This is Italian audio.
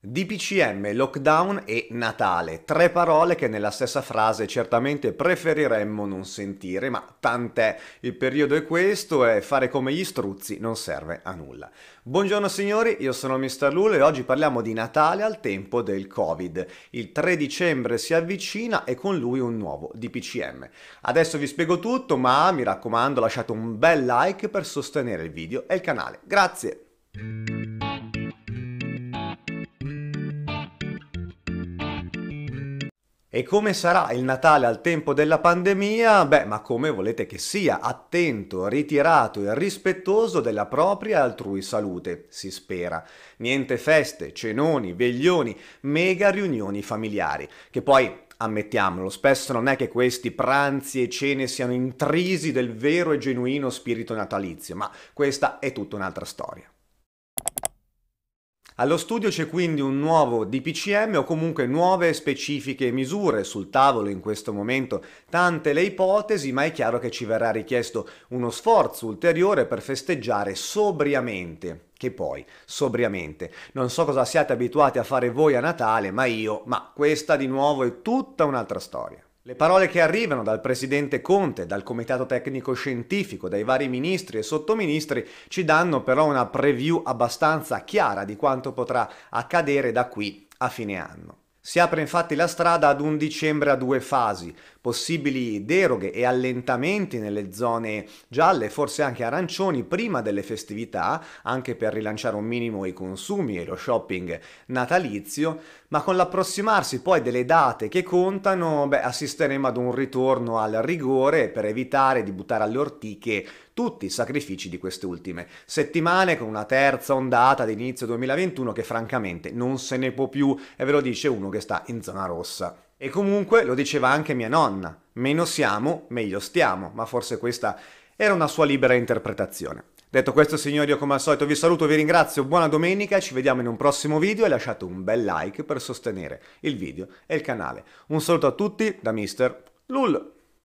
DPCM, lockdown e Natale, tre parole che nella stessa frase certamente preferiremmo non sentire, ma tant'è, il periodo è questo e fare come gli struzzi non serve a nulla. Buongiorno signori, io sono Mr. Lul e oggi parliamo di Natale al tempo del Covid. Il 3 dicembre si avvicina e con lui un nuovo DPCM. Adesso vi spiego tutto, ma mi raccomando lasciate un bel like per sostenere il video e il canale. Grazie! E come sarà il Natale al tempo della pandemia? Beh, ma come volete che sia, attento, ritirato e rispettoso della propria e altrui salute, si spera. Niente feste, cenoni, veglioni, mega riunioni familiari, che poi ammettiamolo, spesso non è che questi pranzi e cene siano intrisi del vero e genuino spirito natalizio, ma questa è tutta un'altra storia. Allo studio c'è quindi un nuovo DPCM o comunque nuove specifiche misure sul tavolo in questo momento, tante le ipotesi, ma è chiaro che ci verrà richiesto uno sforzo ulteriore per festeggiare sobriamente che poi, sobriamente, non so cosa siate abituati a fare voi a Natale, ma io, ma questa di nuovo è tutta un'altra storia. Le parole che arrivano dal presidente Conte, dal comitato tecnico scientifico, dai vari ministri e sottoministri ci danno però una preview abbastanza chiara di quanto potrà accadere da qui a fine anno. Si apre infatti la strada ad un dicembre a due fasi, possibili deroghe e allentamenti nelle zone gialle, forse anche arancioni, prima delle festività, anche per rilanciare un minimo i consumi e lo shopping natalizio, ma con l'approssimarsi poi delle date che contano, beh, assisteremo ad un ritorno al rigore per evitare di buttare alle ortiche tutti i sacrifici di queste ultime settimane con una terza ondata di inizio 2021 che francamente non se ne può più e ve lo dice uno che sta in zona rossa. E comunque lo diceva anche mia nonna, meno siamo, meglio stiamo, ma forse questa era una sua libera interpretazione. Detto questo signori, io come al solito vi saluto, vi ringrazio, buona domenica, ci vediamo in un prossimo video e lasciate un bel like per sostenere il video e il canale. Un saluto a tutti da Mr. Lul.